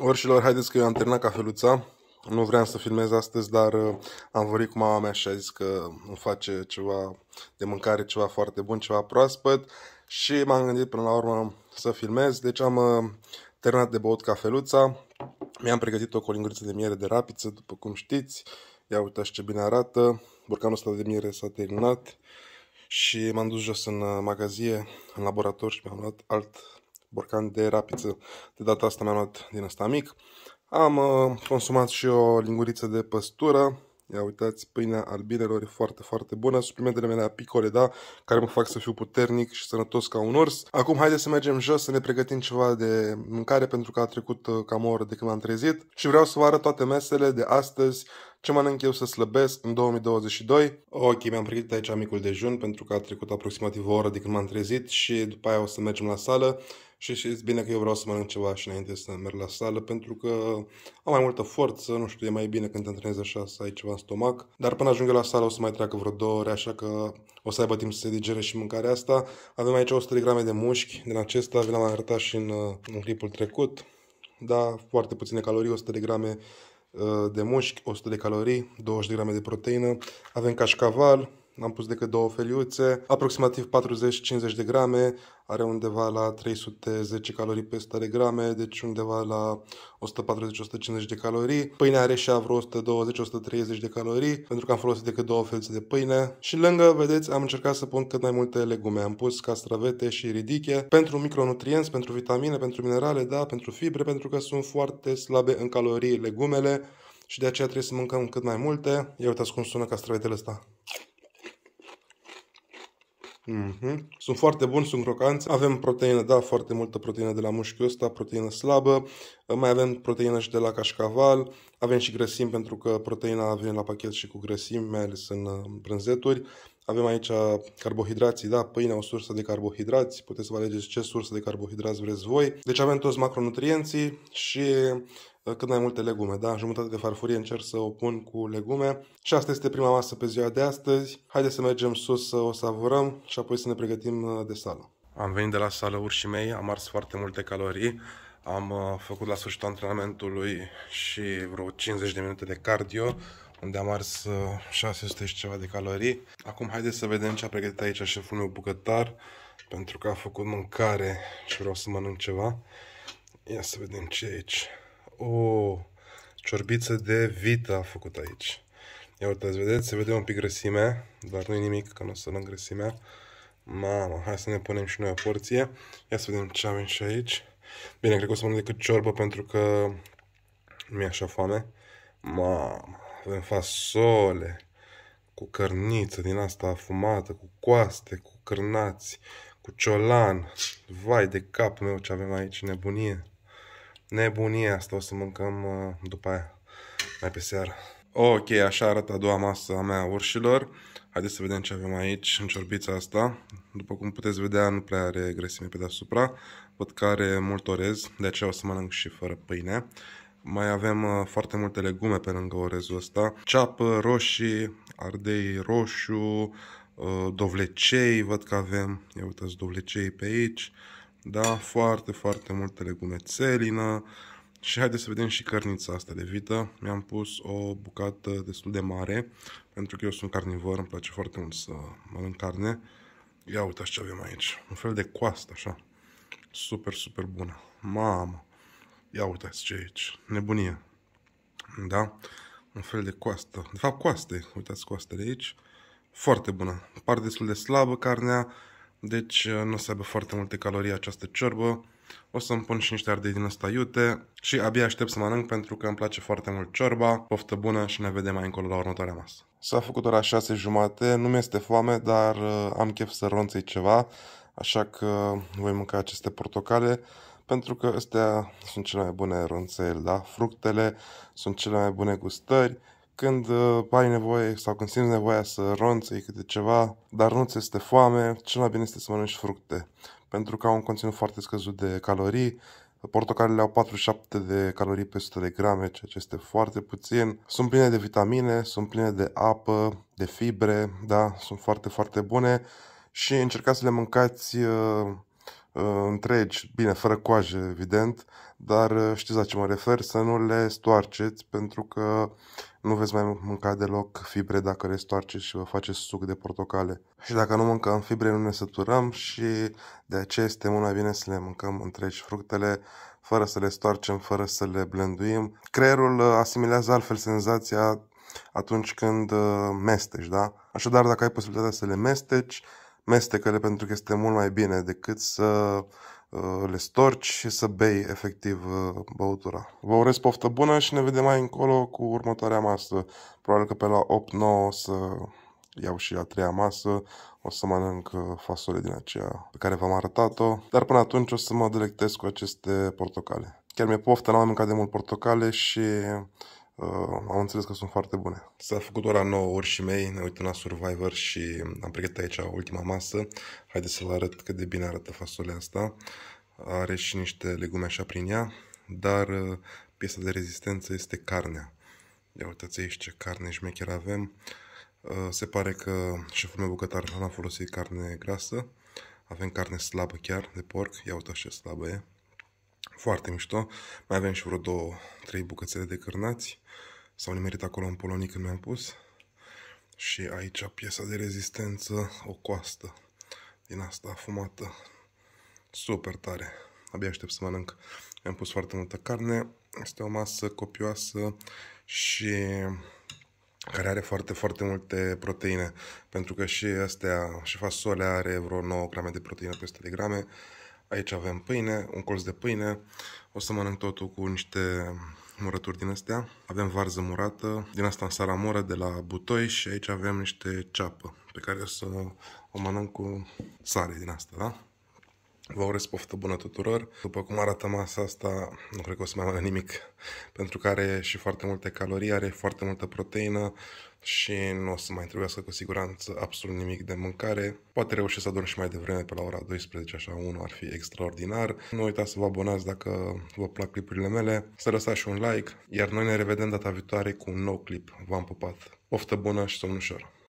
Orșilor, haideți că eu am terminat cafeluța. Nu vreau să filmez astăzi, dar uh, am vorbit cu mama mea și a zis că îmi face ceva de mâncare, ceva foarte bun, ceva proaspăt și m-am gândit până la urmă să filmez. Deci am uh, terminat de băut cafeluța, mi-am pregătit o colinguriță de miere de rapiță, după cum știți. Ia uitați ce bine arată, Burcanul ăsta de miere s-a terminat și m-am dus jos în uh, magazie, în laborator și mi-am luat alt borcan de rapiță. De data asta mi-am luat din asta mic. Am uh, consumat și o linguriță de păstură. Ia uitați, pâinea albinelor e foarte, foarte bună. Suplimentele mele apicole, da, care mă fac să fiu puternic și sănătos ca un urs. Acum haideți să mergem jos să ne pregătim ceva de mâncare pentru că a trecut uh, cam o oră de când m-am trezit. Și vreau să vă arăt toate mesele de astăzi ce mănânc eu să slăbesc în 2022? Ok, mi-am pregătit aici micul dejun pentru că a trecut aproximativ o oră de când m-am trezit și după aia o să mergem la sală. Și știți bine că eu vreau să mănânc ceva și înainte să merg la sală pentru că am mai multă forță, nu știu, e mai bine când te antrenezi așa să ai ceva în stomac. Dar până ajung eu la sală o să mai treacă vreo două ore, așa că o să aibă timp să se digere și mâncarea asta. Avem aici 100 de grame de mușchi, din acesta vi l-am arătat și în, uh, în clipul trecut da, foarte puține calorii, 100 de grame de mușchi, 100 de calorii, 20 de grame de proteină, avem cașcaval, am pus decât două feliuțe, aproximativ 40-50 de grame, are undeva la 310 calorii pe 100 de grame, deci undeva la 140-150 de calorii. Pâinea are și vreo 120-130 de calorii, pentru că am folosit decât două felțe de pâine. Și lângă, vedeți, am încercat să pun cât mai multe legume. Am pus castravete și ridiche pentru micronutrienți, pentru vitamine, pentru minerale, da, pentru fibre, pentru că sunt foarte slabe în calorii legumele și de aceea trebuie să mâncăm cât mai multe. Ia uitați cum sună castravetele ăsta. Mm-hmm. Sunt foarte buni, sunt crocanți. Avem proteină, da, foarte multă proteină de la mușchiul ăsta, proteină slabă. Mai avem proteină și de la cașcaval. Avem și grăsim pentru că proteina vine la pachet și cu grăsim, mai ales în brânzeturi. Uh, avem aici carbohidrații, da, pâinea o sursă de carbohidrați, puteți să vă alegeți ce sursă de carbohidrați vreți voi. Deci avem toți macronutrienții și Uh, cât mai multe legume, da? Jumătate de farfurie încerc să o pun cu legume. Și asta este prima masă pe ziua de astăzi. Haideți să mergem sus să o savurăm și apoi să ne pregătim uh, de sală. Am venit de la sală urșii mei, am ars foarte multe calorii. Am uh, făcut la sfârșitul antrenamentului și vreo 50 de minute de cardio, unde am ars 600 și ceva de calorii. Acum haideți să vedem ce a pregătit aici șeful meu bucătar, pentru că a făcut mâncare și vreau să mănânc ceva. Ia să vedem ce e aici o oh, ciorbiță de vită a făcut aici. Ia uitați, vedeți? Se vede un pic grăsime, dar nu-i nimic, că nu o să luăm grăsimea. Mamă, hai să ne punem și noi o porție. Ia să vedem ce avem și aici. Bine, cred că o să mănânc decât ciorbă pentru că mi-e așa foame. Mamă, avem fasole cu cărniță din asta fumată, cu coaste, cu cârnați, cu ciolan. Vai de capul meu ce avem aici, nebunie. Nebunie asta o să mâncăm uh, după aia, mai pe seară. Ok, așa arată a doua masă a mea urșilor. Haideți să vedem ce avem aici în ciorbița asta. După cum puteți vedea, nu prea are grăsime pe deasupra. Văd că are mult orez, de aceea o să mănânc și fără pâine. Mai avem uh, foarte multe legume pe lângă orezul ăsta. Ceapă, roșii, ardei roșu, uh, dovlecei, văd că avem, ia uitați, dovlecei pe aici. Da? Foarte, foarte multe legume țelină. Și haideți să vedem și cărnița asta de vită. Mi-am pus o bucată destul de mare, pentru că eu sunt carnivor, îmi place foarte mult să mănânc carne. Ia uitați ce avem aici. Un fel de coastă, așa. Super, super bună. Mamă! Ia uitați ce e aici. Nebunie. Da? Un fel de coastă. De fapt, coaste. Uitați coastele aici. Foarte bună. Pare destul de slabă carnea, deci uh, nu o să aibă foarte multe calorii această ciorbă. O să-mi pun și niște ardei din ăsta iute și abia aștept să mănânc pentru că îmi place foarte mult ciorba, poftă bună și ne vedem mai încolo la următoarea masă. S-a făcut ora 6 jumate, nu mi-este foame, dar uh, am chef să ronței ceva, așa că voi mânca aceste portocale pentru că astea sunt cele mai bune ronțele, da? Fructele sunt cele mai bune gustări când uh, ai nevoie sau când simți nevoia să ronțăi câte ceva, dar nu ți este foame, cel mai bine este să mănânci fructe, pentru că au un conținut foarte scăzut de calorii, Portocalele au 47 de calorii pe 100 de grame, ceea ce este foarte puțin. Sunt pline de vitamine, sunt pline de apă, de fibre, da, sunt foarte, foarte bune și încercați să le mâncați uh, Uh, întregi, bine, fără coajă, evident, dar uh, știți la ce mă refer, să nu le stoarceți, pentru că nu veți mai mânca deloc fibre dacă le stoarceți și vă faceți suc de portocale. Și dacă nu mâncăm fibre, nu ne săturăm și de aceea este mult mai bine să le mâncăm întregi fructele, fără să le stoarcem, fără să le blenduim. Creierul uh, asimilează altfel senzația atunci când mesteci, da? Așadar, dacă ai posibilitatea să le mesteci, mestecăle pentru că este mult mai bine decât să uh, le storci și să bei efectiv uh, băutura. Vă urez poftă bună și ne vedem mai încolo cu următoarea masă. Probabil că pe la 8-9 să iau și a treia masă, o să mănânc uh, fasole din aceea pe care v-am arătat-o, dar până atunci o să mă delectez cu aceste portocale. Chiar mi-e poftă, n-am mâncat de mult portocale și Uh, am înțeles că sunt foarte bune. S-a făcut ora 9 ori și mei, ne uităm la Survivor și am pregătit aici ultima masă. Haideți să l arăt cât de bine arată fasolea asta. Are și niște legume așa prin ea, dar uh, piesa de rezistență este carnea. Ia uitați aici ce carne șmecher avem. Uh, se pare că șeful meu bucătar n-a folosit carne grasă. Avem carne slabă chiar, de porc. Ia uitați ce slabă e. Foarte mișto. Mai avem și vreo două, trei bucățele de cărnați. S-au nimerit acolo în polonii când mi-am pus. Și aici piesa de rezistență, o coastă din asta fumată. Super tare. Abia aștept să mănânc. Am pus foarte multă carne. Este o masă copioasă și care are foarte, foarte multe proteine, pentru că și astea, și fasolea are vreo 9 grame de proteine pe 100 de grame, Aici avem pâine, un colț de pâine. O să mănânc totul cu niște murături din astea. Avem varză murată, din asta în saramură de la Butoi și aici avem niște ceapă pe care o să o mănânc cu sare din asta, da? Vă urez poftă bună tuturor. După cum arată masa asta, nu cred că o să mai mănânc nimic, pentru că are și foarte multe calorii, are foarte multă proteină și nu o să mai trebuiască cu siguranță absolut nimic de mâncare. Poate reușesc să adorm și mai devreme, pe la ora 12, așa 1 ar fi extraordinar. Nu uitați să vă abonați dacă vă plac clipurile mele, să lăsați și un like, iar noi ne revedem data viitoare cu un nou clip. V-am pupat! Poftă bună și somn ușor!